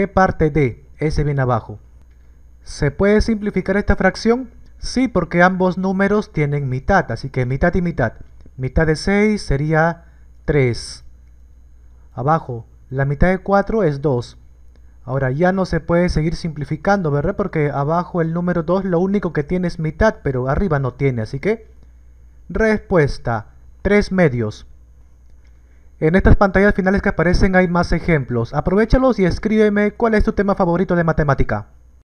¿Qué parte de? Ese viene abajo. ¿Se puede simplificar esta fracción? Sí, porque ambos números tienen mitad, así que mitad y mitad. Mitad de 6 sería 3. Abajo, la mitad de 4 es 2. Ahora ya no se puede seguir simplificando, ¿verdad? Porque abajo el número 2 lo único que tiene es mitad, pero arriba no tiene, así que... Respuesta, 3 medios. En estas pantallas finales que aparecen hay más ejemplos. Aprovechalos y escríbeme cuál es tu tema favorito de matemática.